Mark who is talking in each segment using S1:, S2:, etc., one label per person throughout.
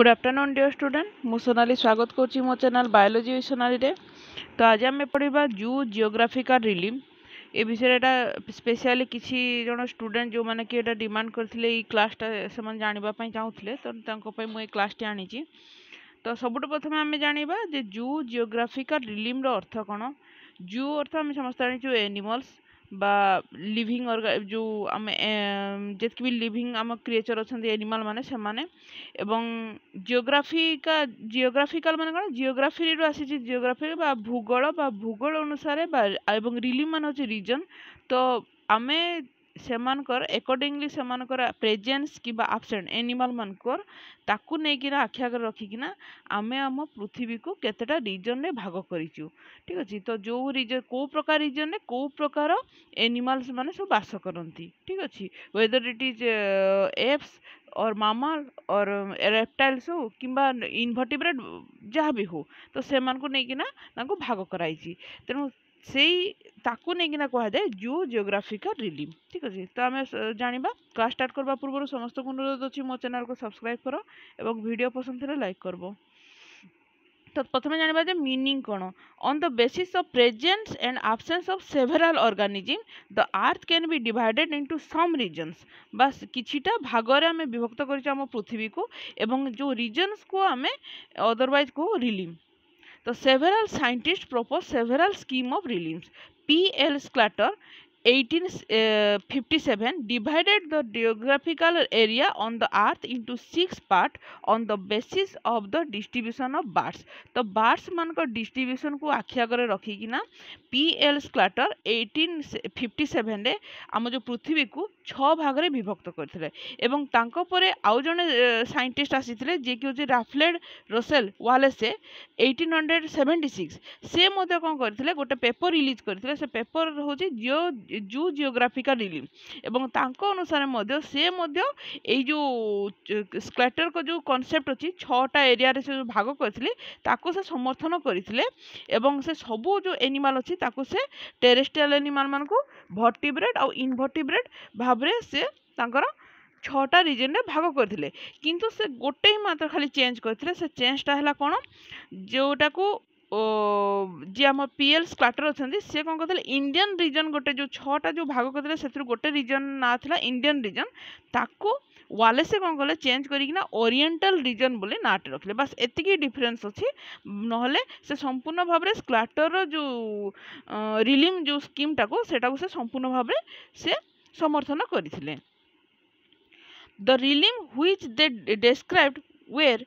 S1: Good afternoon dear student मु सोनाली स्वागत करुच्ची मो चैनल बायोलोजी सोनाली तो आज आम पढ़ा जू जियोग्राफिकल रिलीम ए विषय स्पेशली किसी जन स्टूडेंट जो मैंने कि डिमांड करते क्लासटा से जानापी चाहूले तो मुझे क्लासटी आनी तो सबुठ प्रथम आम जाना जे जू जियोग्राफिकल रिलीम्र अर्थ कौन जू अर्थ आम समस्त जानी एनिमल्स বা ଲିଭିଂ ଯେଉଁ ଆମେ ଯେତିକି ବି ଲିଭିଂ ଆମ କ୍ରିଏଚର୍ ଅଛନ୍ତି ଏନିମାଲ୍ ମାନେ ସେମାନେ ଏବଂ ଜିଓଗ୍ରାଫିକା ଜିଓଗ୍ରାଫିକାଲ୍ ମାନେ କ'ଣ ଜିଓଗ୍ରାଫିରୁ ଆସିଛି ଜିଓଗ୍ରାଫି ବା ଭୂଗୋଳ ବା ଭୂଗୋଳ ଅନୁସାରେ ବା ଏବଂ ରିଲିଫ୍ ମାନେ ହେଉଛି ରିଜନ୍ ତ ଆମେ ସେମାନଙ୍କର ଏକର୍ଡ଼ିଙ୍ଗଲି ସେମାନଙ୍କର ପ୍ରେଜେନ୍ସ କିମ୍ବା ଆବସେଣ୍ଟ ଏନିମାଲ୍ ମାନଙ୍କର ତାକୁ ନେଇକିନା ଆଖି ଆଗରେ ରଖିକିନା ଆମେ ଆମ ପୃଥିବୀକୁ କେତେଟା ରିଜନ୍ରେ ଭାଗ କରିଛୁ ଠିକ୍ ଅଛି ତ ଯେଉଁ ରିଜନ୍ କେଉଁ ପ୍ରକାର ରିଜନ୍ରେ କେଉଁ ପ୍ରକାର ଏନିମାଲ୍ସ ମାନେ ସବୁ ବାସ କରନ୍ତି ଠିକ୍ ଅଛି ୱେଦର ଇଟ୍ ଇଜ୍ ଏପ୍ସ और मामाल और रेप्टाइल्स हो कि इनभर्टिब्रेट जहाँ भी हो तो से नहीं भाग कराई तेणु ସେଇ ତାକୁ ନେଇକିନା କୁହାଯାଏ ଜିଓ ଜିଓଗ୍ରାଫିକାଲ ରିଲିମ୍ ଠିକ୍ ଅଛି ତ ଆମେ ଜାଣିବା କ୍ଲାସ୍ ଷ୍ଟାର୍ଟ କରିବା ପୂର୍ବରୁ ସମସ୍ତଙ୍କୁ ଅନୁରୋଧ ଅଛି ମୋ ଚ୍ୟାନେଲ୍କୁ ସବସ୍କ୍ରାଇବ୍ କର ଏବଂ ଭିଡ଼ିଓ ପସନ୍ଦ ଥିଲେ ଲାଇକ୍ କରିବ ତ ପ୍ରଥମେ ଜାଣିବା ଯେ ମିନିଂ କ'ଣ on the basis of presence and absence of several organism the earth can be divided into some regions ବା କିଛିଟା ଭାଗରେ ଆମେ ବିଭକ୍ତ କରିଛେ ଆମ ପୃଥିବୀକୁ ଏବଂ ଯେଉଁ ରିଜନ୍ସକୁ ଆମେ ଅଦରୱାଇଜ୍ କହୁ ରିଲିମ୍ তো several scientists propose several scheme of reliefs. P. L. Sclater 1857 divided the geographical area on the earth into six part on the basis of the distribution of birds तो birds मानक distribution को आखि आगे रखिकिना P L स्क्लाटर 1857 रे आम जो पृथ्वी को ଛଅ ଭାଗରେ ବିଭକ୍ତ କରିଥିଲେ ଏବଂ ତାଙ୍କ ପରେ ଆଉ ଜଣେ ସାଇଣ୍ଟିଷ୍ଟ ଆସିଥିଲେ ଯିଏକି ହେଉଛି ରାଫ୍ଲେଡ୍ ରୋସେଲ ୱାଲେସେ ଏଇଟିନ୍ ହଣ୍ଡ୍ରେଡ଼୍ ସେଭେଣ୍ଟି ସିକ୍ସ ସେ ମଧ୍ୟ କ'ଣ କରିଥିଲେ ଗୋଟେ ପେପର୍ ରିଲିଜ୍ କରିଥିଲେ ସେ ପେପର୍ ହେଉଛି ଜିଓ ଜୁ ଜିଓଗ୍ରାଫିକାଲ ରିଲିମ୍ ଏବଂ ତାଙ୍କ ଅନୁସାରେ ମଧ୍ୟ ସେ ମଧ୍ୟ ଏଇ ଯେଉଁ ସ୍କ୍ଲାଟର୍କ ଯେଉଁ କନସେପ୍ଟ ଅଛି ଛଅଟା ଏରିଆରେ ସେ ଯେଉଁ ଭାଗ କରିଥିଲେ ତାକୁ ସେ ସମର୍ଥନ କରିଥିଲେ ଏବଂ ସେ ସବୁ ଯେଉଁ ଏନିମାଲ୍ ଅଛି ତାକୁ ସେ ଟେରେଷ୍ଟ୍ରିଆଲ ଏନିମାଲ୍ ମାନଙ୍କୁ ଭର୍ଟିବ୍ରେଟ୍ ଆଉ ଇନଭର୍ଟିବ୍ରେଟ୍ ଭାବରେ ଭାବରେ ସେ ତାଙ୍କର ଛଅଟା ରିଜନରେ ଭାଗ କରିଥିଲେ କିନ୍ତୁ ସେ ଗୋଟେ ହିଁ ମାତ୍ର ଖାଲି ଚେଞ୍ଜ କରିଥିଲେ ସେ ଚେଞ୍ଜଟା ହେଲା କ'ଣ ଯେଉଁଟାକୁ ଯିଏ ଆମ ପି ଏଲ୍ ସ୍କ୍ଲାଟର ଅଛନ୍ତି ସେ କ'ଣ କରିଥିଲେ ଇଣ୍ଡିଆନ୍ ରିଜନ୍ ଗୋଟେ ଯେଉଁ ଛଅଟା ଯେଉଁ ଭାଗ କରିଥିଲେ ସେଥିରୁ ଗୋଟେ ରିଜନ୍ ନାଁ ଥିଲା ଇଣ୍ଡିଆନ୍ ରିଜନ୍ ତାକୁ ୱାଲେସେ କ'ଣ କଲେ ଚେଞ୍ଜ କରିକିନା ଓରିଏଣ୍ଟାଲ୍ ରିଜନ୍ ବୋଲି ନାଁଟି ରଖିଲେ ବାସ୍ ଏତିକି ଡିଫରେନ୍ସ ଅଛି ନହେଲେ ସେ ସମ୍ପୂର୍ଣ୍ଣ ଭାବରେ ସ୍କ୍ଲାଟରର ଯେଉଁ ରିଲିମ୍ ଯେଉଁ ସ୍କିମ୍ଟାକୁ ସେଟାକୁ ସେ ସମ୍ପୂର୍ଣ୍ଣ ଭାବରେ ସେ সমর্থন করেছিলেন The realm which they described were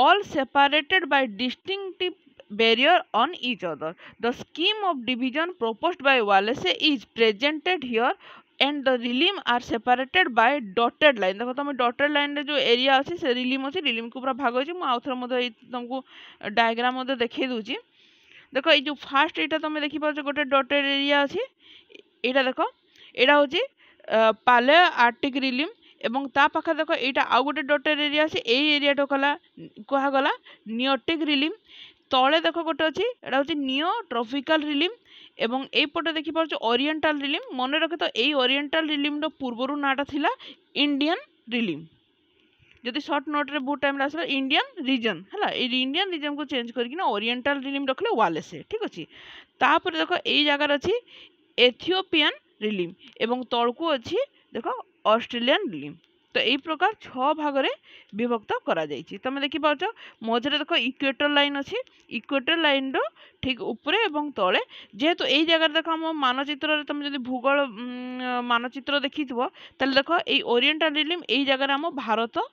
S1: all separated by distinctive barrier on each other. The scheme of division proposed by Wallace is presented here and the realm are separated by dotted line देख तुम dotted line रे जो area अच्छे से realm अच्छे realm को पूरा भाग अच्छे मुझे तुमको डायग्राम देखे दूसरी देख ये जो फास्ट यहाँ तुम देखिप गोटे डटेड एरिया अच्छे यहाँ देख यहाँ हूँ ପାଲେ ଆର୍ଟିକ୍ରିଲିମ୍ ଏବଂ ତା ପାଖରେ ଦେଖ ଏଇଟା ଆଉ ଗୋଟେ ଡଟେଡ୍ ଏରିଆ ଅଛି ଏଇ ଏରିଆଟାକୁ କଲା କୁହାଗଲା ନିଓଟିକ୍ ରିଲିମ୍ ତଳେ ଦେଖ ଗୋଟେ ଅଛି ଏଇଟା ହେଉଛି ନିଓ ଟ୍ରଫିକାଲ୍ ରିଲିମ୍ ଏବଂ ଏଇପଟେ ଦେଖିପାରୁଛୁ ଓରିଏଣ୍ଟାଲ୍ ରିଲିମ୍ ମନେ ରଖେ ତ ଏଇ ଓରିଏଣ୍ଟାଲ୍ ରିଲିମ୍ର ପୂର୍ବରୁ ନାଁଟା ଥିଲା ଇଣ୍ଡିଆନ୍ ରିଲିମ୍ ଯଦି ସର୍ଟ ନୋଟ୍ରେ ବହୁତ ଟାଇମ୍ରେ ଆସିଲା ଇଣ୍ଡିଆନ୍ ରିଜନ୍ ହେଲା ଏଇ ଇଣ୍ଡିଆନ୍ ରିଜନ୍କୁ ଚେଞ୍ଜ କରିକିନା ଓରିଏଣ୍ଟାଲ୍ ରିଲିମ୍ ରଖିଲେ ୱାଲେସେ ଠିକ୍ ଅଛି ତାପରେ ଦେଖ ଏଇ ଜାଗାରେ ଅଛି ଏଥିଓପିଆନ୍ ରିଲିମ୍ ଏବଂ ତଳକୁ ଅଛି ଦେଖ ଅଷ୍ଟ୍ରେଲିଆନ୍ ରିଲିମ୍ ତ ଏଇ ପ୍ରକାର ଛଅ ଭାଗରେ ବିଭକ୍ତ କରାଯାଇଛି ତୁମେ ଦେଖିପାରୁଛ ମଝିରେ ଦେଖ ଇକ୍ୱେଟର ଲାଇନ୍ ଅଛି ଇକ୍ୱେଟର ଲାଇନ୍ର ଠିକ୍ ଉପରେ ଏବଂ ତଳେ ଯେହେତୁ ଏଇ ଜାଗାରେ ଦେଖ ଆମ ମାନଚିତ୍ରରେ ତୁମେ ଯଦି ଭୂଗୋଳ ମାନଚିତ୍ର ଦେଖିଥିବ ତାହେଲେ ଦେଖ ଏଇ ଓରିଏଣ୍ଟାଲ ରିଲିମ୍ ଏଇ ଜାଗାରେ ଆମ ଭାରତ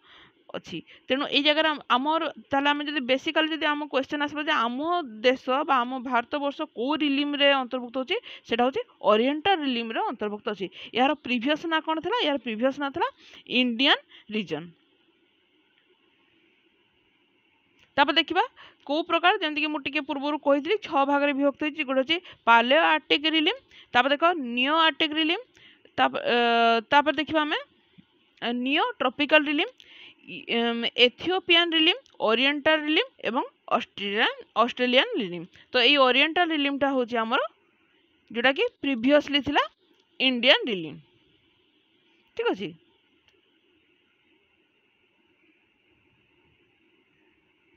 S1: ଅଛି ତେଣୁ ଏଇ ଜାଗାରେ ଆମର ତାହେଲେ ଆମେ ଯଦି ବେସିକାଲି ଯଦି ଆମ କ୍ୱେଶ୍ଚନ୍ ଆସିବ ଯେ ଆମ ଦେଶ ବା ଆମ ଭାରତବର୍ଷ କେଉଁ ରିଲିମ୍ରେ ଅନ୍ତର୍ଭୁକ୍ତ ହେଉଛି ସେଇଟା ହେଉଛି ଓରିଏଣ୍ଟାଲ ରିଲିମ୍ରେ ଅନ୍ତର୍ଭୁକ୍ତ ଅଛି ଏହାର ପ୍ରିଭିୟସ୍ ନାଁ କ'ଣ ଥିଲା ଏହାର ପ୍ରିଭିୟସ୍ ନାଁ ଥିଲା ଇଣ୍ଡିଆନ୍ ରିଜନ୍ ତାପରେ ଦେଖିବା କେଉଁ ପ୍ରକାର ଯେମିତିକି ମୁଁ ଟିକେ ପୂର୍ବରୁ କହିଥିଲି ଛଅ ଭାଗରେ ବିଭକ୍ତ ହେଇଛି ଗୋଟେ ହେଉଛି ପାଲିଓ ଆର୍ଟିକ୍ ରିଲିମ୍ ତାପରେ ଦେଖ ନିଓ ଆର୍ଟିକ୍ ରିଲିମ୍ ତାପରେ ଦେଖିବା ଆମେ neotropical realm Ethiopian realm oriental realm এবং অস্ট্রেলিয়ান অস্ট্রেলিয়ান রিলিম তো এই ওরিয়েন্টাল রিলিমটা হচ্ছে আমার যেটা কি প্রিভিয়সলি ছিল ইন্ডিয়ান রিলিম ঠিক আছে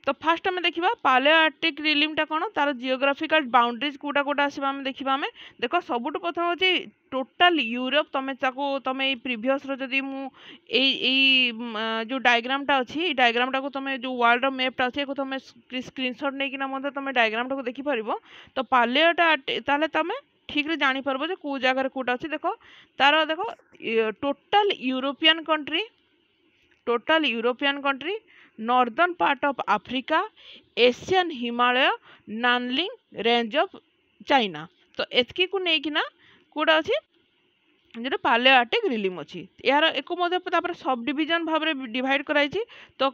S1: তো ଫାର୍ଷ୍ଟ ଆମେ ଦେଖିବା ପାଲିଓଆର୍ଟିକ୍ ରିଲିମ୍ଟା କ'ଣ ତା'ର ଜିଓଗ୍ରାଫିକାଲ୍ ବାଉଣ୍ଡ୍ରିଜ୍ କେଉଁଟା କେଉଁଟା ଆସିବ ଆମେ ଦେଖିବା ଆମେ ଦେଖ ସବୁଠୁ ପ୍ରଥମ ହେଉଛି ଟୋଟାଲ୍ ୟୁରୋପ୍ ତମେ ତାକୁ ତମେ ଏଇ ପ୍ରିଭିୟସ୍ର ଯଦି ମୁଁ ଏଇ ଏଇ ଯେଉଁ ଡାଇଗ୍ରାମଟା ଅଛି ଏଇ ଡାଇଗ୍ରାମଟାକୁ ତମେ ଯେଉଁ ୱାର୍ଲଡ୍ର ମେପ୍ଟା ଅଛି ଏକୁ ତମେ ସ୍କ୍ରିନ୍ସଟ୍ ନେଇକିନା ମଧ୍ୟ ତମେ ଡାଇଗ୍ରାମଟାକୁ ଦେଖିପାରିବ ତ ପାଲିଓଟା ତାହେଲେ ତମେ ଠିକ୍ରେ ଜାଣିପାରିବ ଯେ କେଉଁ ଜାଗାରେ କେଉଁଟା ଅଛି ଦେଖ ତା'ର ଦେଖ total European country total European country northern part of Africa, Asian Himalaya, Nanling range of China. তো ଏତିକି କୁ ନେଇକିନା କେଉଁଟା ଅଛି ଯେଉଁଟା ପାଲେଆଟିକ ରିଲିମ୍ ଅଛି ଏହାର ଏକୁ ମଧ୍ୟ ତାପରେ ସବ୍ ଡିଭିଜନ୍ ଭାବରେ ଡିଭାଇଡ଼ କରାଯାଇଛି ତ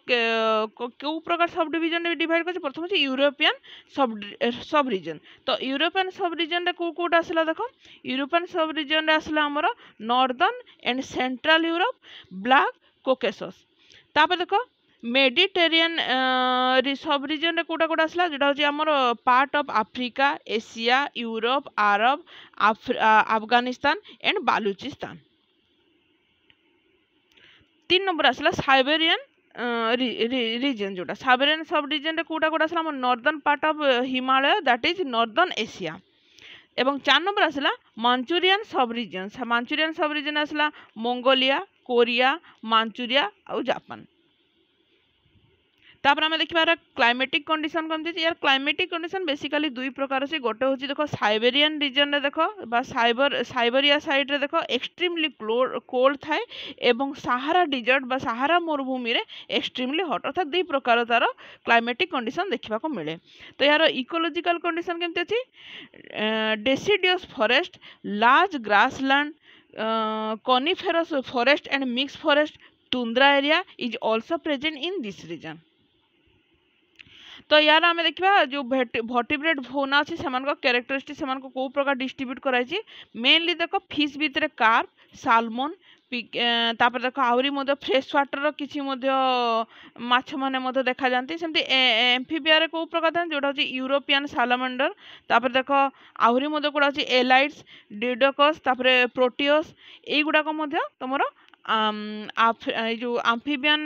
S1: କେଉଁ ପ୍ରକାର ସବ୍ ଡିଭିଜନରେ ଡିଭାଇଡ଼ କରିଛି ପ୍ରଥମ ହେଉଛି ୟୁରୋପିଆନ୍ ସବ୍ ସବ୍ ରିଜନ୍ ତ ୟୁରୋପିଆନ୍ ସବ୍ ରିଜନ୍ରେ କେଉଁ କେଉଁଟା ଆସିଲା ଦେଖ ୟୁରୋପିଆନ୍ ସବ୍ ରିଜନ୍ରେ ଆସିଲା ଆମର northern and central Europe black Caucasus ତାପରେ ଦେଖ ମେଡିଟେରିଆନ୍ ସବ୍ ରିଜନ୍ରେ କେଉଁଟା କେଉଁଟା ଆସିଲା ଯେଉଁଟା ହେଉଛି ଆମର part of Africa Asia Europe Arab Afghanistan and Baluchistan ତିନି ନମ୍ବର ଆସିଲା ସାଇବେରିଆନ୍ ରିଜନ୍ ଯେଉଁଟା ସାଇବେରିଆନ୍ ସବ୍ ରିଜନ୍ରେ କେଉଁଟା କେଉଁଟା ଆସିଲା ଆମର northern part of Himalaya that is northern Asia এবং চার নম্বর আসলা Manchurian sub region Manchurian sub region আসলা মঙ্গোলিয়া কোরিয়া মাঞ্চুরিয়া আর জাপান তাপরে আমি দেখিবা ক্লাইমেটিক কন্ডিশন কমিছে ইয়ার ক্লাইমেটিক কন্ডিশন বেসিকালি দুই প্রকার আছে গোটে হচ্ছে দেখ সাইবেরিয়ান রিজনরে দেখ বা সাইবর সাইবেরিয়া সাইড্রে দেখ এক্সট্রিমলি কোল্ড থাকে এবং সাহারা ডিজর্ট বা সাহারা মরুভূমিরে এক্সট্রিমলি হট অর্থাৎ দুই প্রকার তার ক্লাইমেটিক কন্ডিশন দেখা মিলে তো ইয়ার ইকোলোজিকাল কন্ডিশন কেমতি আছে deciduous forest large grassland coniferous forest and mixed forest tundra area is also present in this region ତ ୟାର ଆମେ ଦେଖିବା ଯେଉଁ ଭର୍ଟିବ୍ରେଟ୍ ଭୋନା ଅଛି ସେମାନଙ୍କ କ୍ୟାରେକ୍ଟରିଷ୍ଟିକ୍ ସେମାନଙ୍କୁ କେଉଁ ପ୍ରକାର ଡିଷ୍ଟ୍ରିବ୍ୟୁଟ୍ କରାଯାଇଛି ମେନ୍ଲି ଦେଖ ଫିସ୍ ଭିତରେ କାର୍ପ ସାଲମନ୍ ତାପରେ ଦେଖ ଆହୁରି ମଧ୍ୟ ଫ୍ରେଶ୍ ୱାଟର୍ର କିଛି ମଧ୍ୟ ମାଛମାନେ ମଧ୍ୟ ଦେଖାଯାଆନ୍ତି ସେମିତି ଏମ୍ଫିବିଆରେ କେଉଁ ପ୍ରକାର ଥାନ୍ତି ଯେଉଁଟା ହେଉଛି ୟୁରୋପିଆନ୍ ସାଲାମାଣ୍ଡର ତାପରେ ଦେଖ ଆହୁରି ମଧ୍ୟ କେଉଁଟା ହେଉଛି ଏଲାଇଟ୍ସ ଡିଡକସ୍ ତାପରେ ପ୍ରୋଟିଓସ୍ ଏଇଗୁଡ଼ାକ ମଧ୍ୟ ତୁମର এই ଯେଉଁ ଆମ୍ଫିବିଆନ୍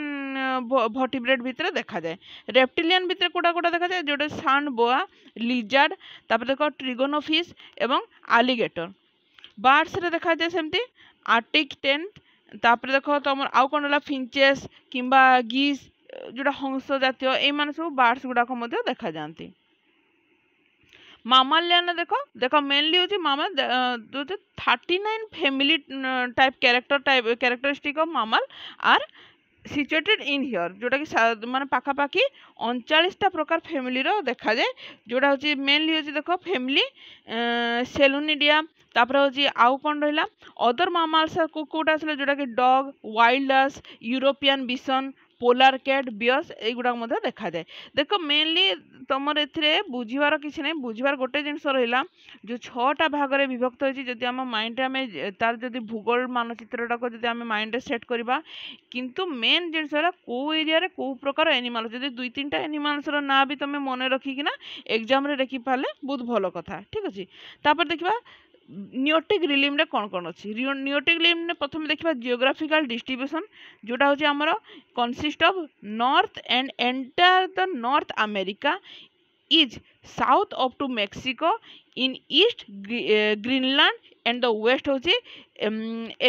S1: ଭର୍ଟିବ୍ରେଟ୍ ଭିତରେ ଦେଖାଯାଏ ରେପ୍ଟିଲିଆନ୍ ଭିତରେ କେଉଁଟା କେଉଁଟା ଦେଖାଯାଏ ଯେଉଁଟା ସାଣ୍ଡ ବୋଆ ଲିଜାର୍ଡ ତାପରେ ଦେଖ ଟ୍ରିଗୋନୋଫିସ୍ ଏବଂ ଆଲିଗେଟର ବାର୍ଡ଼ସରେ ଦେଖାଯାଏ ସେମିତି ଆର୍ଟିକ୍ ଟେନ୍ ତାପରେ ଦେଖ ତମର ଆଉ କ'ଣ ହେଲା ଫିଞ୍ଚେସ୍ କିମ୍ବା ଗିସ୍ ଯେଉଁଟା ହଂସ ଜାତୀୟ ଏଇମାନେ ସବୁ ବାର୍ଡ଼ସ୍ ଗୁଡ଼ାକ ମଧ୍ୟ ଦେଖାଯାଆନ୍ତି ମାମା ଲିଆନା ଦେଖ ଦେଖ ମେନଲି ହେଉଛି ମାମା ହେଉଛି thirty nine family type character type characteristic of mammal are situated in here ଯେଉଁଟାକି ମାନେ ପାଖାପାଖି ଅଣଚାଳିଶଟା ପ୍ରକାର ଫ୍ୟାମିଲିର ଦେଖାଯାଏ ଯେଉଁଟା ହେଉଛି ମେନଲି ହେଉଛି ଦେଖ ଫ୍ୟାମିଲି ସେଲୁନିଡ଼ିଆ ତାପରେ ହେଉଛି ଆଉ କ'ଣ ରହିଲା ଅଦର ମାମାଲ୍ସ କେଉଁଟା ଆସିଲା ଯେଉଁଟାକି dog wild ass European bison polar cat bears এইগুড়াক মধ্যে দেখাযাଏ ଦେଖ ମେନଲି ତମର ଏଥିରେ ବୁଝିବାର କିଛି ନାହିଁ ବୁଝିବାର ଗୋଟେ ଜିନିଷ ରହିଲା ଯେଉଁ ଛଅଟା ଭାଗରେ ବିଭକ୍ତ ହୋଇଛି ଯଦି ଆମ ମାଇଣ୍ଡରେ ଆମେ ତାର ଯଦି ଭୂଗୋଳ ମାନଚିତ୍ରଟାକୁ ଯଦି ଆମେ ମାଇଣ୍ଡରେ ସେଟ୍ କରିବା କିନ୍ତୁ ମେନ୍ ଜିନିଷ ହେଲା କେଉଁ ଏରିଆରେ କେଉଁ ପ୍ରକାର ଆନିମାଲ୍ସ ଯଦି ଦୁଇ ତିନିଟା ଆନିମାଲ୍ସର ନାଁ ବି ତମେ ମନେ ରଖିକିନା ଏକ୍ଜାମ୍ରେ ଲେଖିପାରିଲେ ବହୁତ ଭଲ କଥା ଠିକ୍ ଅଛି ତାପରେ ଦେଖିବା নিওটিক ରିଲିମ୍ରେ କ'ଣ କ'ଣ ଅଛି ନିଓଟିକ୍ ରିଲିମ୍ରେ ପ୍ରଥମେ ଦେଖିବା ଜିଓଗ୍ରାଫିକାଲ୍ ଡିଷ୍ଟ୍ରିବ୍ୟୁସନ୍ ଯେଉଁଟା ହେଉଛି ଆମର consist of north and entire the North America is south up to Mexico in east Greenland and the west ହେଉଛି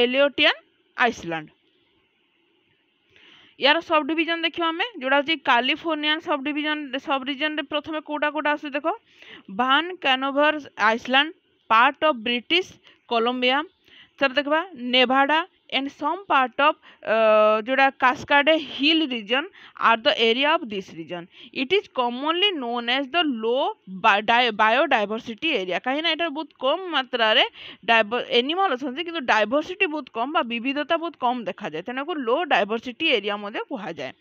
S1: ଏଲିଓଟିଆନ୍ ଆଇସଲ୍ୟାଣ୍ଡ ইয়ার সব ডিভিজন দেখো আমি যেটা হচ্ছে কালিফোর্নিয়ান সব ডিভিজন সব রিজনরে প্রথমে কোটা কোটা আসছে দেখো Vancouver island part of British Columbia ସେଟା ଦେଖିବା Nevada and some part of ଯେଉଁଟା Cascade hill region are the area of this region it is commonly known as the low biodiversity area କାହିଁକିନା ଏଠାରେ ବହୁତ କମ୍ ମାତ୍ରାରେ ଏନିମଲ୍ ଅଛନ୍ତି କିନ୍ତୁ diversity ବହୁତ କମ୍ ବା ବିବିଧତା ବହୁତ କମ୍ ଦେଖାଯାଏ ତେଣୁକୁ ଲୋ ଡାଇଭର୍ସିଟି ଏରିଆ ମଧ୍ୟ କୁହାଯାଏ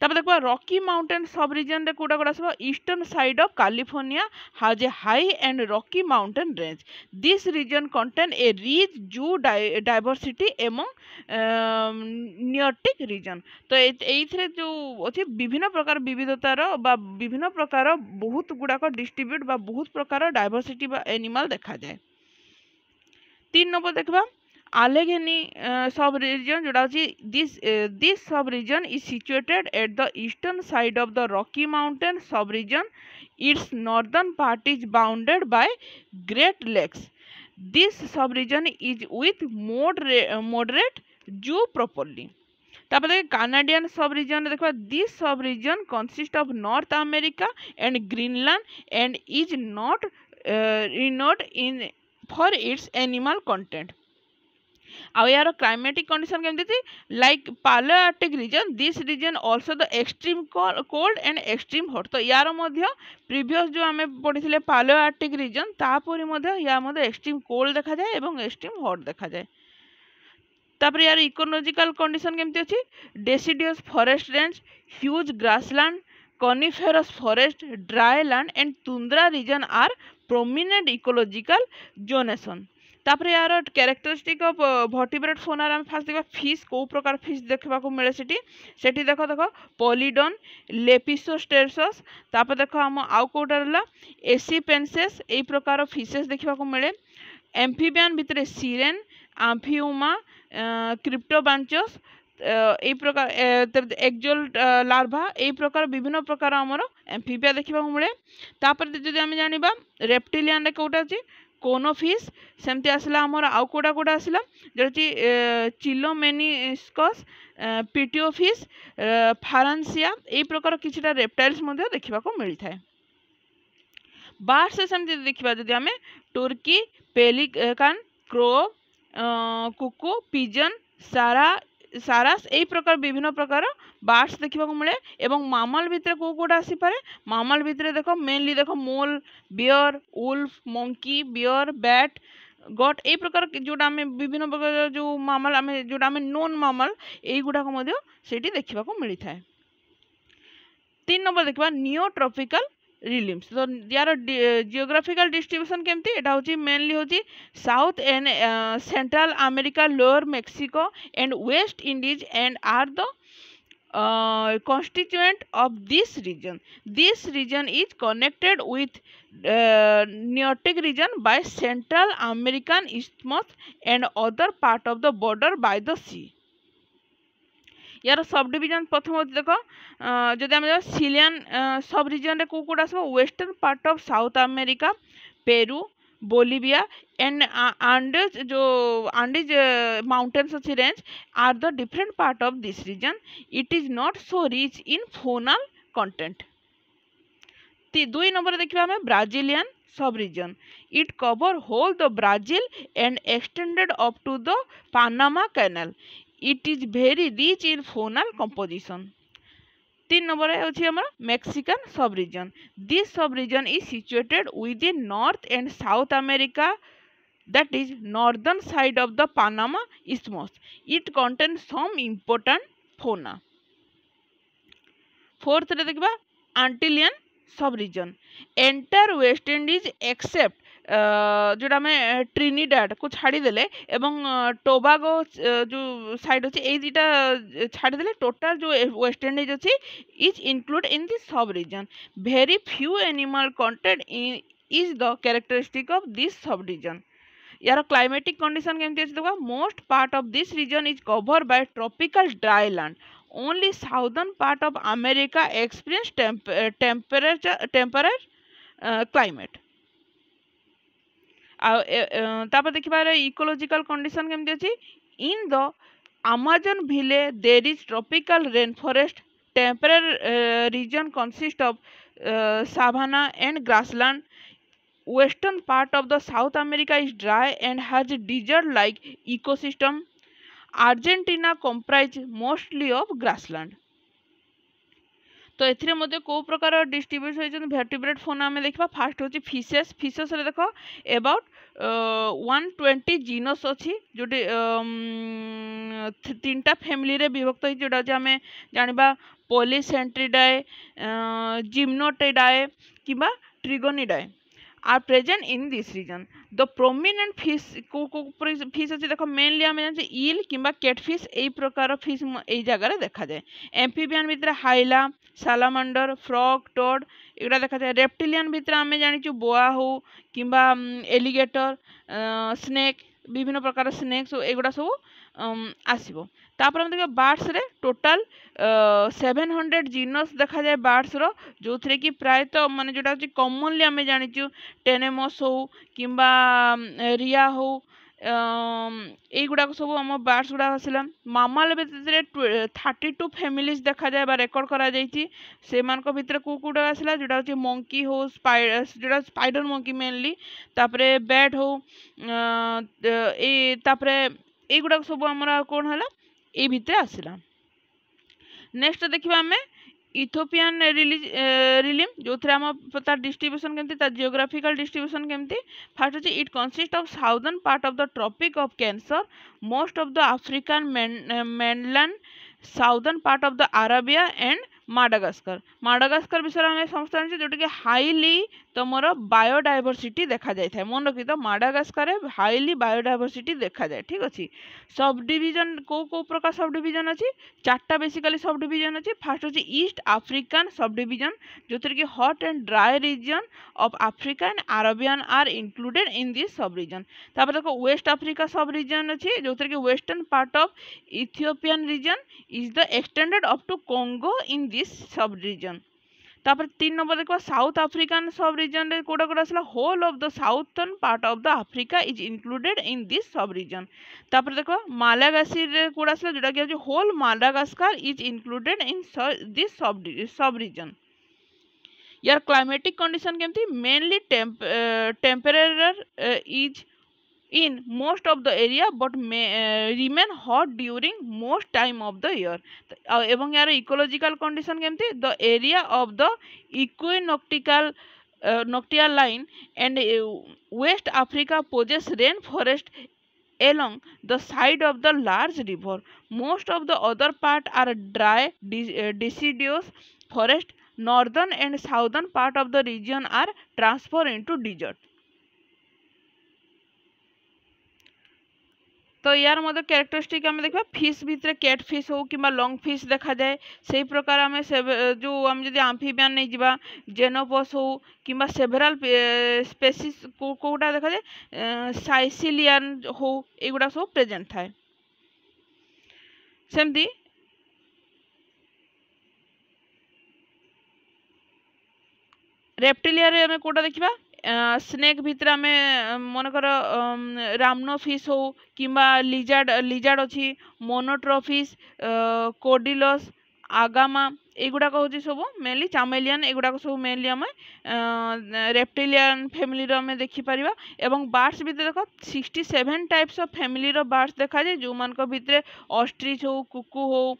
S1: তারপর দেখবা রকি মাউন্টেন সব রিজিয়নরে কোটা কোটা আসব Eastern side of California has a high and Rocky mountain range this region contain a rich zoo diversity এবং নিয়রটিক রিজন তো এইথিরে যে অছি বিভিন্ন প্রকার বিবিধতার বা বিভিন্ন প্রকার বহুত গুড়াক ডিস্ট্রিবিউট বা বহুত প্রকার ডাইভরসিটি বা এনিমাল দেখা যায় তিন নম্বর দেখবা allegheny uh, sub-region this uh, this sub-region is situated at the eastern side of the rocky mountain sub-region its northern part is bounded by great lakes this sub-region is with moderate, uh, moderate jew properly তারপরে Canadian সব region দেখবা this সব region consist of North America and Greenland and is not renowned in for its animal content ଆଉ ଏହାର climatic condition କେମିତି ଅଛି like Palearctic region this region also the extreme cold and extreme hot ତ ୟାର ମଧ୍ୟ previous ଯେଉଁ ଆମେ ପଢ଼ିଥିଲେ ପାଲୋଆର୍ଟିକ୍ ରିଜନ୍ ତାପରେ ମଧ୍ୟ ୟା ମଧ୍ୟ ଏକ୍ସଟ୍ରିମ୍ କୋଲ୍ଡ ଦେଖାଯାଏ ଏବଂ ଏକ୍ସଟ୍ରିମ୍ ହଟ୍ ଦେଖାଯାଏ ତାପରେ ୟାର ଇକୋଲୋଜିକାଲ କଣ୍ଡିସନ୍ କେମିତି ଅଛି deciduous forest range huge grassland coniferous forest dry land and tundra region are prominent ecological zonation ତାପରେ ୟାର କ୍ୟାରେକ୍ଟରିଷ୍ଟିକ୍ ଅଫ୍ ଭର୍ଟିବ୍ରେଟ୍ ଫୋନାରେ ଆମେ ଫାଷ୍ଟ ଦେଖିବା ଫିସ୍ କେଉଁ ପ୍ରକାର ଫିସ୍ ଦେଖିବାକୁ ମିଳେ ସେଠି ସେଠି ଦେଖ ଦେଖ ପଲିଡନ୍ ଲେପିସୋଷ୍ଟେରସସ୍ ତାପରେ ଦେଖ ଆମ ଆଉ କେଉଁଟା ରହିଲା ଏସି ପେନ୍ସେସ୍ ଏଇ ପ୍ରକାର ଫିସେସ୍ ଦେଖିବାକୁ ମିଳେ ଏମ୍ଫିବିଆନ୍ ଭିତରେ ସିରେନ୍ ଆମ୍ଫିଉମା କ୍ରିପ୍ଟୋବାଞ୍ଚସ୍ এই ପ୍ରକାର একজোল ଲାର୍ଭା এই ପ୍ରକାର ବିଭିନ୍ନ ପ୍ରକାର ଆମର ଏମ୍ଫିବିଆ ଦେଖିବାକୁ ମିଳେ ତାପରେ ଯଦି ଆମେ ଜାଣିବା রেপটিলিয়ান କେଉଁଟା ଅଛି କୋନ୍ ଫିସ୍ ସେମିତି ଆସିଲା ଆମର ଆଉ କେଉଁଟା କେଉଁଟା ଆସିଲା ଯେଉଁଟାକି ଚିଲୋମେନିସ୍କସ୍ ପିଟିଓ ଫିସ୍ ଫାରାନସିଆ ଏଇ ପ୍ରକାର କିଛିଟା ରେପ୍ଟାଇଲ୍ସ ମଧ୍ୟ ଦେଖିବାକୁ ମିଳିଥାଏ ବାର୍ଡସ୍ ସେମିତି ଦେଖିବା ଯଦି ଆମେ turkey pelican crow cuckoo pigeon ସାରା ସାରାସ ଏଇ ପ୍ରକାର ବିଭିନ୍ନ ପ୍ରକାର ବାର୍ଡସ୍ ଦେଖିବାକୁ ମିଳେ ଏବଂ ମାମାଲ ଭିତରେ କେଉଁ କେଉଁଟା ଆସିପାରେ ମାମାଲ ଭିତରେ ଦେଖ ମେନଲି ଦେଖ mole bear wolf monkey bear bat goat এই প্রকার যেটা আমি বিভিন্ন প্রকার যে মামাল আমি যেটা আমি নোন মামাল এইগুড়াক মধ্যে সেটি দেখা মিলিথায় তিন নম্বর দেখবা নিওট্রপিকাল ରିଲିମ୍ସ ତ ୟାର ଜିଓଗ୍ରାଫିକାଲ ଡିଷ୍ଟ୍ରିବ୍ୟୁସନ୍ କେମିତି ଏଇଟା ହେଉଛି ମେନଲି ହେଉଛି South and Central America lower Mexico and West Indies and are the uh, constituent of this region. This region is connected with uh, Neotic region by Central American Isthmus and other part of the border by the sea. ইয়ার sub division প্রথম হচ্ছে দেখ যদি আমি Cillian সব রিজিয়নরে কেউ কোটা আসব western part of South America Peru Bolivia and Andes जो आंडेज माउंटेन्स अच्छी range are the different part of this region it is not so rich in faunal content दुई नंबर देखा आम Brazilian sub region it cover whole the Brazil and extended up to the Panama canal it is very rich in faunal composition তিন নম্বরে হচ্ছে আমার Mexican sub region this সব region is situated within North and South America that is northern side of the Panama Isthmus. It contains some important fauna. Fourth, देखा Antillean sub-region. Entire West Indies except ଯେଉଁଟା ଆମେ ଟ୍ରିନିଡ଼ାଡ଼ କୁ ଛାଡ଼ିଦେଲେ ଏବଂ Tobago ଯେଉଁ side ଅଛି ଏଇ ଦୁଇଟା ଛାଡ଼ିଦେଲେ ଟୋଟାଲ୍ ଯେଉଁ ୱେଷ୍ଟ ଇଣ୍ଡିଜ୍ ଅଛି is include in the sub region very few animal content is the characteristic of this sub region ୟାର କ୍ଲାଇମେଟିକ୍ କଣ୍ଡିସନ୍ କେମିତି ଅଛି देखा most part of this region is cover by tropical dry land only southern part of America experience temperature temperate climate ଆଉ ତାପରେ ଦେଖିବା ecological condition କେମିତି ଅଛି in the Amazon valley there is tropical rain forest temporary region consist of ସାଭାନା and grassland western part of the south america is dry and has desert like ecosystem argentina comprise mostly of grassland তো এতে মধ্যে কেউ প্রকার distribute হয়েছেন ভেটিব্রেট phone আমি দেখবা first হচ্ছে ফিসেস ফিসেসরে দেখ এবাউট ୱାନ୍ ଟ୍ୱେଣ୍ଟି ଜିନସ୍ ଅଛି ଯେଉଁଠି ତିନିଟା ଫ୍ୟାମିଲିରେ ବିଭକ୍ତ ହେଇଛି ଯେଉଁଟା ହେଉଛି ଆମେ ଜାଣିବା ପଲିସେଣ୍ଟ୍ରିଡାଏ ଜିମ୍ନୋଟେଡାଏ କିମ୍ବା ଟ୍ରିଗୋନିଡାଏ are present in this region the prominent fish ko ko fish achi dekho mainly ame janche eel kimba catfish ei prakar fish ei jaga re dekha jae amphibian bhitare hyla salamander frog toad egura dekha jae reptilian bhitare ame janichu boa ho kimba alligator snake বিভিন্ন প্রকার snake সব এগুলা সব আসব তারপর মানে আমি দেখবে বার্ডসরে টোটাল সেভেন হন্ড্রেড জিনস দেখা দেখাযায় বার্ডসর ଯେଉଁଥିରେ କି ପ୍ରାୟତଃ ମାନେ ଯେଉଁଟା ହେଉଛି କମନଲି ଆମେ ଜାଣିଛୁ ଟେନେମସ୍ ହଉ କିମ୍ବା ରିଆ ହଉ এইগুড়াক সব আমার বার্ডস গুড়া আসলাম মামাল ভিতরে থার্টি টু ফ্যামিলিজ দেখা যায় বা রেকর্ড করা যাই সে ভিতরে কেউ কেউটা আসলে যেটা হচ্ছে মঙ্কি হো যেটা স্পাইডর মঙ্কি মেনলি তাপরে ব্যাট হোক এই তারপরে এইগুড়াক সব আমার কোণ হল এই ভিতরে আসিলা নেক্সট দেখিবা ଆମେ ইথোপিয়ান রিলিম ଯେଉଁଥିରେ ଆମ ତାର ଡିଷ୍ଟ୍ରିବ୍ୟୁସନ୍ କେମିତି ତାର ଜିଓଗ୍ରାଫିକାଲ ଡିଷ୍ଟ୍ରିବ୍ୟୁସନ୍ କେମିତି ଫାର୍ଷ୍ଟ ହେଉଛି it consist of southern part of the tropic of cancer most of the African mainland southern part of the Arabia and Madagascar Madagascar ବିଷୟରେ ଆମେ ସମସ୍ତେ ଜାଣିଛୁ ଯେଉଁଟାକି ହାଇଲି ତୁମର ବାୟୋଡାଇଭର୍ସିଟି ଦେଖାଯାଇଥାଏ ମନେ ରଖିତ ମାଡାଗାସ୍କରରେ ହାଇଲି ବାୟୋଡାଇଭର୍ସିଟି ଦେଖାଯାଏ ଠିକ୍ ଅଛି ସବ୍ ଡିଭିଜନ୍ କେଉଁ କେଉଁ ପ୍ରକାର ସବ୍ ଡିଭିଜନ୍ ଅଛି ଚାରିଟା ବେସିକାଲି ସବ୍ ଡିଭିଜନ୍ ଅଛି ଫାର୍ଷ୍ଟ ହେଉଛି ଇଷ୍ଟ ଆଫ୍ରିକାନ୍ ସବ୍ ଡିଭିଜନ୍ ଯେଉଁଥିରେ କି hot and dry region of Africa and Arabian are included in this sub region ତାପରେ ଦେଖ ୱେଷ୍ଟ ଆଫ୍ରିକା ସବ୍ ରିଜନ୍ ଅଛି ଯେଉଁଥିରେ କି western part of Ethiopian region is the extended up to Congo in this is sub region তারপরে তিন নম্বর দেখবা south African সব রিজনরে কোটা কোটা আসলে whole of the southern part of the Africa is included in this সব রিজন তারপরে দেখো মালাগাসিরে কোটা আসলে যেটা কি হচ্ছে whole Madagascar is included in this sub sub region ইয়ার ক্লাইমেটিক কন্ডিশন কেমতি mainly temperature is in most of the area but may uh, remain hot during most time of the year uh, ebong ইয়ার ecological condition kemti the area of the equinoctial uh, noctial line and uh, west africa poses rainforest along the side of the large river most of the other part are dry deciduous forest northern and southern part of the region are transformed into desert तो यार मतलब characteristic आम देखा फिस भितर cat fish हो कि lung fish देखा जाए से प्रकार आम जो आम जब आम्फिमियान नहीं जावा जेनोपस हो कि सेभेराल स्पेसीस कौटा देखा जाए सैसिलियान हो युवा सब प्रेजेन्ट थाए सेमती रेप्टिलियर आम कौटा देखा ସ୍ନେକ୍ ଭିତରେ ଆମେ ମନେକର ରାମ୍ନୋ ଫିସ୍ ହେଉ କିମ୍ବା ଲିଜାର୍ଡ଼ ଲିଜାର୍ଡ଼ ଅଛି ମୋନୋଟ୍ରଫିସ୍ କୋଡ଼ିଲସ୍ ଆଗାମା ଏଗୁଡ଼ାକ ହେଉଛି ସବୁ ମେନ୍ଲି ଚାମେଲିଆନ୍ ଏଗୁଡ଼ାକ ସବୁ ମେନ୍ଲି ଆମେ ରେପ୍ଟିଲିଆନ୍ ଫ୍ୟାମିଲିର ଆମେ ଦେଖିପାରିବା ଏବଂ ବାର୍ଡ଼ସ୍ ଭିତରେ ଦେଖ ସିକ୍ସଟି ସେଭେନ୍ ଟାଇପ୍ସ ଅଫ୍ ଫ୍ୟାମିଲିର ବାର୍ଡ଼ସ୍ ଦେଖାଯାଏ ଯେଉଁମାନଙ୍କ ଭିତରେ ଅଷ୍ଟ୍ରିଚ୍ ହେଉ କୁକୁ ହେଉ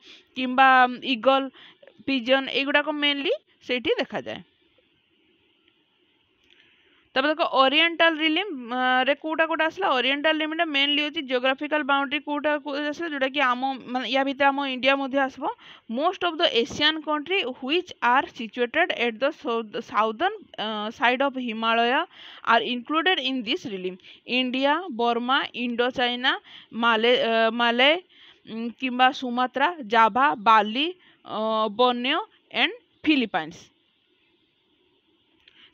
S1: କିମ୍ବା ଇଗଲ୍ ପିଜନ୍ ଏଗୁଡ଼ାକ ମେନ୍ଲି ସେଇଠି ଦେଖାଯାଏ তারপর দেখো ওরিয়েন্টাল রিলিম রে কোটা কোটা আসলা ওরিয়েন্টাল রিলিমটা মেনলি হচ্ছে জিওগ্রাফিকাল বাউন্ডারি কোটা আসলে যেটা কি আম মানে ইয়া ভিতরে আম ইন্ডিয়া মধ্যে আসব most of the Asian country which are situated at the southern side of Himalaya are included in this realm India Burma Indochina Malay Malay কিংবা Sumatra Java Bali Borneo and Philippines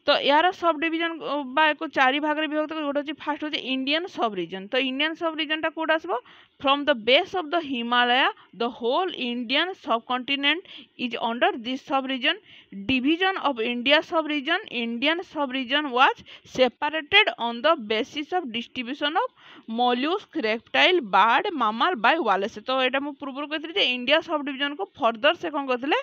S1: ତ ଏହାର sub division ବା ଏକ ଚାରି ଭାଗରେ ବିଭକ୍ତ କରି ଗୋଟେ ହେଉଛି ଫାର୍ଷ୍ଟ ହେଉଛି ଇଣ୍ଡିଆନ୍ ସବ୍ ରିଜନ୍ ତ ଇଣ୍ଡିଆନ୍ ସବ୍ ରିଜନ୍ଟା କେଉଁଟା ଆସିବ from the base of the Himalaya the whole Indian subcontinent is under this sub region division of India sub region Indian sub region was separated on the basis of distribution of mollusc reptile bird mammal by Wallace ତ ଏଇଟା ମୁଁ ପୂର୍ବରୁ କହିଥିଲି ଯେ India ସବ୍ ଡିଭିଜନ୍କୁ further ସେ କ'ଣ କରିଥିଲେ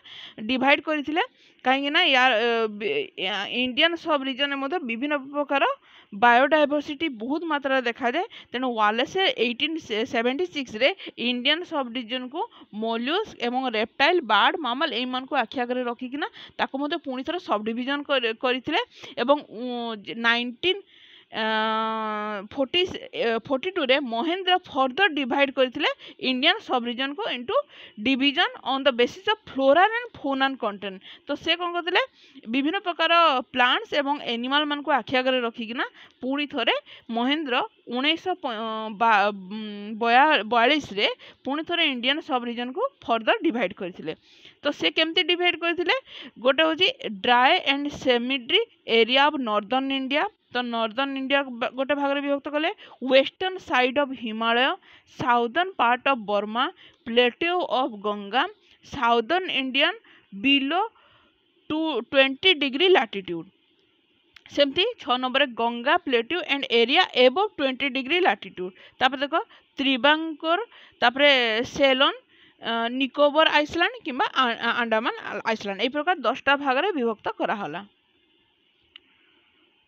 S1: divide କରିଥିଲେ କାହିଁକିନା ୟା ଇଣ୍ଡିଆନ୍ ସବ୍ ରିଜନ୍ ମଧ୍ୟ ବିଭିନ୍ନ ପ୍ରକାର ବାୟୋଡାଇଭର୍ସିଟି ବହୁତ ମାତ୍ରାରେ ଦେଖାଯାଏ ତେଣୁ ୱାଲେସ୍ ଏଇଟିନ୍ ସେଭେଣ୍ଟି ସିକ୍ସରେ ଇଣ୍ଡିଆନ୍ ସବ୍ ରିଜନ୍କୁ ମୋଲ୍ୟୁସ୍ ଏବଂ ରେପ୍ଟାଇଲ୍ ବାର୍ଡ଼ ମାମଲ ଏଇମାନଙ୍କୁ ଆଖି ଆଗରେ ରଖିକିନା ତାକୁ ମଧ୍ୟ ପୁଣି ଥରେ ସବ୍ ଡିଭିଜନ୍ କରିଥିଲେ ଏବଂ ନାଇଣ୍ଟିନ୍ ফোর্টি ফোর্টি টুরে মহেন্দ্র ফর্দর ডিভাইড করে ইন্ডিয়ান সব রিজনকু into division on the basis of floral and faunal content তো সে কম করলে বিভিন্ন প্রকার প্লান্টস এবং এনিমাল মানুষ আখি আগে রক্ষিকিনা পুঁ থরে মহেন্দ্র ଉଣେଇଶହ ବୟାଳିଶରେ ପୁଣି ଥରେ ଇଣ୍ଡିଆନ୍ ସବ୍ ରିଜନ୍କୁ ଫର୍ଦର୍ ଡିଭାଇଡ଼ କରିଥିଲେ ତ ସେ କେମିତି ଡିଭାଇଡ଼ କରିଥିଲେ ଗୋଟେ ହେଉଛି dry and semidry area of northern India ତ ନର୍ଦର୍ନ ଇଣ୍ଡିଆ ଗୋଟେ ଭାଗରେ ବିଭକ୍ତ କଲେ western side of Himalaya southern part of Burma plateau of Ganga southern Indian below to twenty degree latitude ସେମିତି ଛଅ ନମ୍ବରରେ Ganga plateau and area above twenty degree latitude ତାପରେ ଦେଖ ତ୍ରିବାଙ୍କର ତାପରେ ସେଲନ୍ ନିକୋବର আইসল্যান্ড କିମ୍ବା ଆଣ୍ଡାମାନ আইসল্যান্ড ଏହି ପ୍ରକାର ଦଶଟା ଭାଗରେ ବିଭକ୍ତ করা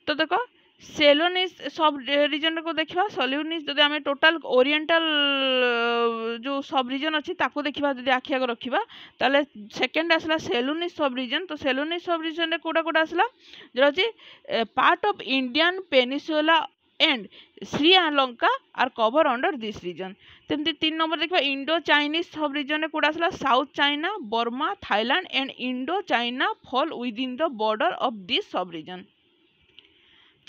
S1: ତ ଦେଖ ସେଲୋନିସ୍ ସବ୍ ରିଜନ୍କୁ ଦେଖିବା ସେଲୋନିସ୍ ଯଦି ଆମେ ଟୋଟାଲ୍ ଓରିଏଣ୍ଟାଲ୍ ଯେଉଁ ସବ୍ ରିଜନ୍ ଅଛି ତାକୁ ଦେଖିବା ଯଦି ଆଖି ଆଗ ରଖିବା ତାହେଲେ ସେକେଣ୍ଡ ଆସିଲା ସେଲୋନିସ୍ ସବ୍ ରିଜନ୍ ତ ସେଲୋନିସ୍ ସବ୍ ରିଜନ୍ରେ କେଉଁଟା କେଉଁଟା ଆସିଲା ଯେଉଁଟା ଅଛି part of Indian peninsula and Sri Lanka are cover under this region सेमती तीन नंबर देखा इंडो चाइनीज सब रिजन कौटा आसला South China Burma Thailand and Indo China fall within the border of this subregion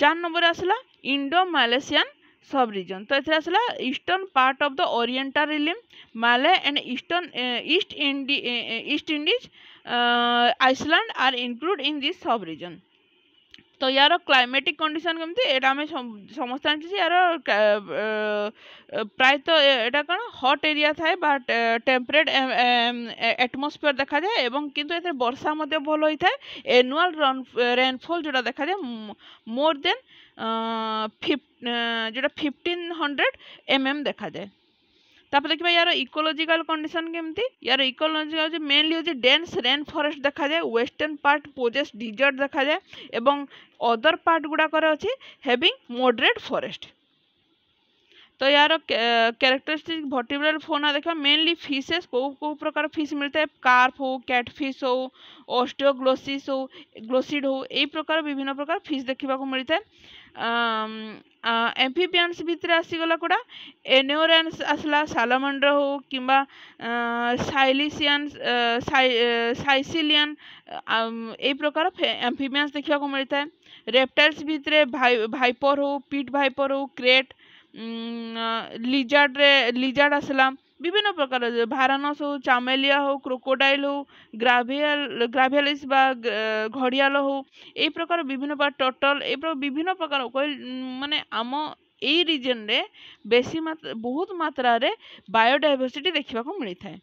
S1: চার নম্বরে আসলা ইন্ডো মালয়েসিয়ান সব reason তো এতে আসলা eastern part of the oriental realm Malay and eastern east ইন্ডি East Indies island are include in this সব subregion ତ ୟାର କ୍ଲାଇମେଟିକ୍ କଣ୍ଡିସନ୍ କେମିତି ଏଇଟା ଆମେ ସମସ୍ତେ ଯେ ୟାର ପ୍ରାୟତଃ ଏଇଟା କ'ଣ ହଟ୍ ଏରିଆ ଥାଏ ବା ଟେମ୍ପରେଟ୍ ଆଟମୋସ୍ଫିୟର୍ ଦେଖାଯାଏ ଏବଂ କିନ୍ତୁ ଏଥିରେ ବର୍ଷା ମଧ୍ୟ ଭଲ ହୋଇଥାଏ ଏନୁଆଲ୍ ରେନ୍ଫଲ୍ ଯେଉଁଟା ଦେଖାଯାଏ ମୋର ଦେନ୍ ଯେଉଁଟା ଫିଫ୍ଟିନ୍ ହଣ୍ଡ୍ରେଡ଼ ଏମ୍ ଏମ୍ ଦେଖାଯାଏ তারপরে দেখবা ইয়ার ইকোলোজিকাল কন্ডিশন কেমতি ইয়ার ইকোলোজিকাল হচ্ছে মেনলি হচ্ছে ডেন্স রেন ফরেস্ট যায় ওয়েস্টর্ন পার্ট পোজেস ডিজর্ট যায় এবং অদর পার্ট গুড়াকরে অছি হেভিং মডরেট ফরেস্ট তো ইয়ার ক্যারেক্টারিস্টিক वर्टिब्रल ফোনা देखा मेनली फिशेस को को প্রকার फिश মিলতে है হো हो कैटफिश हो ऑस्टियोग्लोसिस हो ग्लोसिड हो यही प्रकार विभिन्न प्रकार फिश देखा मिलता है ଆମ୍ଫିବିଆନ୍ସ ଭିତରେ ଆସିଗଲା କେଉଁଟା ଏନୋରାନ୍ସ ଆସିଲା ସାଲାମାଣ୍ଡର ହେଉ କିମ୍ବା ସାଇଲିସିଆନ୍ ସାଇସିଲିଆନ୍ ଏଇ ପ୍ରକାର ଆମ୍ଫିବିଆନ୍ସ ଦେଖିବାକୁ ମିଳିଥାଏ ରେପ୍ଟାଇଲ୍ସ ଭିତରେ ଭାଇପର ହେଉ ପିଟ୍ ଭାଇପର ହେଉ କ୍ରେଟ୍ ଲିଜାର୍ଡ଼ରେ ଲିଜାର୍ଡ଼ ଆସିଲା ବିଭିନ୍ନ ପ୍ରକାର ଭାରାନସ ହଉ ଚାମେଲିଆ ହଉ କ୍ରୋକୋଡ଼ାଇଲ୍ ହଉ ଗ୍ରାଭିଆଲ ଗ୍ରାଭିଆଲିସ୍ ବା ଘଡ଼ିଆଳ ହଉ ଏଇ ପ୍ରକାର ବିଭିନ୍ନ ପ୍ରକାର ଟର୍ଟଲ୍ ଏଇ ପ୍ରକାର ବିଭିନ୍ନ ପ୍ରକାର ମାନେ ଆମ ଏଇ ରିଜନ୍ରେ ବେଶୀ ବହୁତ ମାତ୍ରାରେ ବାୟୋଡାଇଭର୍ସିଟି ଦେଖିବାକୁ ମିଳିଥାଏ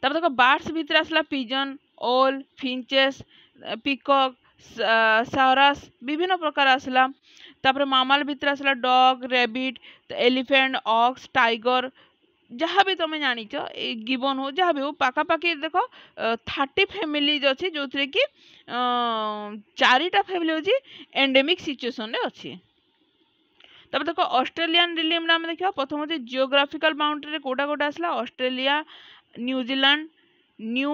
S1: ତାପରେ ଦେଖ ବାର୍ଡ଼ସ୍ ଭିତରେ ଆସିଲା pigeon owl finches peacock sarus ବିଭିନ୍ନ ପ୍ରକାର ଆସିଲା ତାପରେ ମାମାଲ ଭିତରେ ଆସିଲା dog rabbit elephant ox tiger ଯାହା ବି ତମେ ଜାଣିଛ ଏଇ ଗିବନ୍ ହଉ ଯାହା ବି ହଉ ପାଖାପାଖି ଦେଖ ଥାର୍ଟି ଫ୍ୟାମିଲିଜ୍ ଅଛି ଯେଉଁଥିରେ କି ଚାରିଟା ଫ୍ୟାମିଲି ହେଉଛି ଏଣ୍ଡେମିକ୍ ସିଚୁଏସନ୍ରେ ଅଛି ତାପରେ ଦେଖ ଅଷ୍ଟ୍ରେଲିଆନ୍ ରିଲିମ୍ରେ ଆମେ ଦେଖିବା ପ୍ରଥମ ହେଉଛି ଜିଓଗ୍ରାଫିକାଲ୍ ବାଉଣ୍ଡ୍ରିରେ କେଉଁଟା କେଉଁଟା ଆସିଲା Australia New Zealand new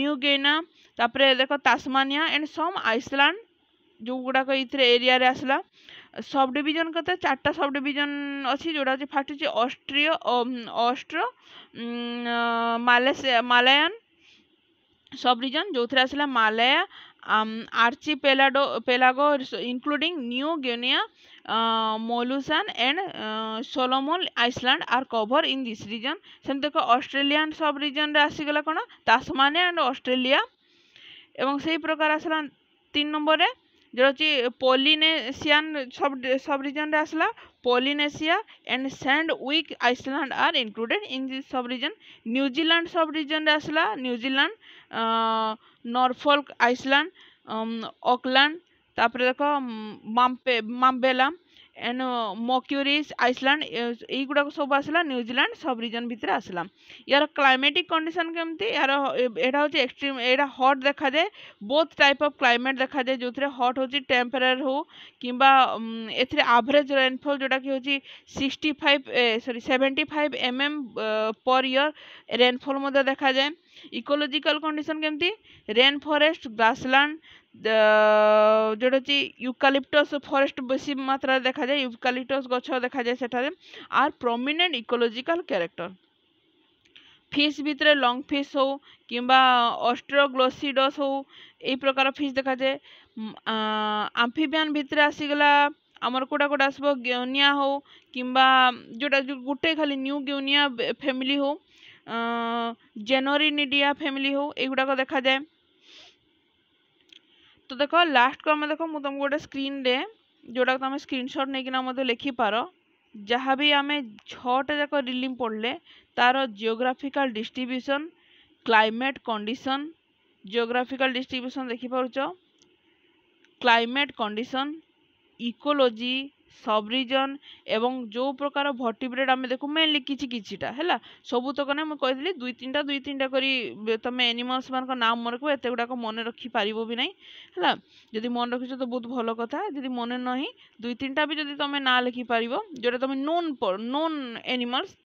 S1: new Guinea ତାପରେ ଦେଖ ତାସମାନିଆ ଏଣ୍ଡ ସମ୍ ଆଇସଲ୍ୟାଣ୍ଡ ଗୁଡ଼ାକ ଏଇଥିରେ ଏରିଆରେ ଆସିଲା ସବ୍ ଡିଭିଜନ୍ କେତେ ଚାରିଟା ସବ୍ ଡିଭିଜନ୍ ଅଛି ଯେଉଁଟା ହେଉଛି ଫାର୍ଷ୍ଟ ହେଉଛି ଅଷ୍ଟ୍ରିୟ ଅଷ୍ଟ୍ର ମାଲାୟାନ୍ ସବ୍ ରିଜନ୍ ଯେଉଁଥିରେ ଆସିଲା Malaya archipelago including New Guinea Moluccas and Solomon island are cover in this region ସେମିତି ଦେଖ ଅଷ୍ଟ୍ରେଲିଆନ୍ ସବ୍ ରିଜନ୍ରେ ଆସିଗଲା କ'ଣ ତାସମାନିଆ ଆଣ୍ଡ ଅଷ୍ଟ୍ରେଲିଆ ଏବଂ ସେହି ପ୍ରକାର ଆସିଲା ତିନି ନମ୍ବରରେ যেটা হচ্ছে পলিনেশিয়ান সব সব রিজনরে আসলা Polynesia and sandwich island are included in this সব রিজন নিউজিল্যান্ড সব রিজনরে আসলা নিউজিল্যান্ড নরফল্ক আইসল্যান্ড অকল্যান্ড তারপরে দেখো মাম্পে মাম্বেলাম ଏଣ୍ଡ ମକ୍ୟୁରିସ୍ ଆଇସଲ୍ୟାଣ୍ଡ ଏଇଗୁଡ଼ାକ ସବୁ ଆସିଲା ନ୍ୟୁଜିଲାଣ୍ଡ ସବ୍ ରିଜନ୍ ଭିତରେ ଆସିଲା ଏହାର କ୍ଲାଇମେଟିକ୍ କଣ୍ଡିସନ୍ କେମିତି ଏହାର ଏଇଟା ହେଉଛି ଏକ୍ସଟ୍ରିମ୍ ଏଇଟା ହଟ୍ ଦେଖାଯାଏ ବୋଥ୍ ଟାଇପ୍ ଅଫ୍ କ୍ଲାଇମେଟ୍ ଦେଖାଯାଏ ଯେଉଁଥିରେ ହଟ୍ ହେଉଛି ଟେମ୍ପରେରୀ ହେଉ କିମ୍ବା ଏଥିରେ ଆଭରେଜ୍ ରେନ୍ଫଲ୍ ଯେଉଁଟାକି ହେଉଛି sixty five sorry seventy five M M per year rainfall ମଧ୍ୟ ଦେଖାଯାଏ ଇକୋଲୋଜିକାଲ୍ କଣ୍ଡିସନ୍ କେମିତି ରେନ୍ ଫରେଷ୍ଟ ଗ୍ରାସଲ୍ୟାଣ୍ଡ ଯେଉଁଟାକି ୟୁକାଲିପ୍ଟସ୍ ଫରେଷ୍ଟ ବେଶୀ ମାତ୍ରାରେ ଦେଖାଯାଏ ୟୁକାଲିପ୍ଟସ୍ ଗଛ ଦେଖାଯାଏ ସେଠାରେ are prominent ecological character fish ଭିତରେ ଲଙ୍ଗ୍ ଫିସ୍ ହଉ କିମ୍ବା ଅଷ୍ଟ୍ରୋଗ୍ଲୋସିଡ଼ସ୍ ହଉ ଏଇ ପ୍ରକାର ଫିସ୍ ଦେଖାଯାଏ ଆମ୍ଫିବିଆନ୍ ଭିତରେ ଆସିଗଲା ଆମର କେଉଁଟା କେଉଁଟା ଆସିବ ଗେଉନିଆ ହଉ କିମ୍ବା ଯେଉଁଟା ଗୋଟେ ଖାଲି ନ୍ୟୁ ଗେଉନିଆ ଫ୍ୟାମିଲି ହଉ ଜେନୋରିନିଡ଼ିଆ ଫ୍ୟାମିଲି ହଉ ଏଇଗୁଡ଼ାକ ଦେଖାଯାଏ ତ ଦେଖ ଲାଷ୍ଟକୁ ଆମେ ଦେଖ ମୁଁ ତୁମକୁ ଗୋଟେ ସ୍କ୍ରିନ୍ରେ ଯେଉଁଟାକୁ ତୁମେ ସ୍କ୍ରିନ୍ସଟ୍ ନେଇକିନା ମଧ୍ୟ ଲେଖିପାର ଯାହା ବି ଆମେ ଛଅଟା ଯାକ ରିଲିମ୍ ପଢ଼ିଲେ ତା'ର geographical distribution climate condition geographical distribution ଦେଖିପାରୁଛ climate condition ecology subregion ଏବଂ ଯେଉଁ ପ୍ରକାର ଭର୍ତ୍ତି ଆମେ ଦେଖୁ ମେନ୍ଲି କିଛି କିଛିଟା ହେଲା ସବୁ ସବୁତକ ନା ମୁଁ କହିଥିଲି ଦୁଇ ତିନିଟା ଦୁଇ ତିନିଟା କରି ତମେ ଏନିମଲ୍ସମାନଙ୍କ ନାଁ ମନେ ରଖିବ ଏତେ ଗୁଡ଼ାକ ମନେ ରଖିପାରିବ ବି ନାହିଁ ହେଲା ଯଦି ମନେ ରଖିଛ ତ ବହୁତ ଭଲ କଥା ଯଦି ମନେ ନାହିଁ ଦୁଇ ତିନିଟା ବି ଯଦି ତମେ ନାଁ ଲେଖିପାରିବ ଯେଉଁଟା ତମେ ନୋନ୍ ନୋନ୍ ଏନିମଲ୍ସ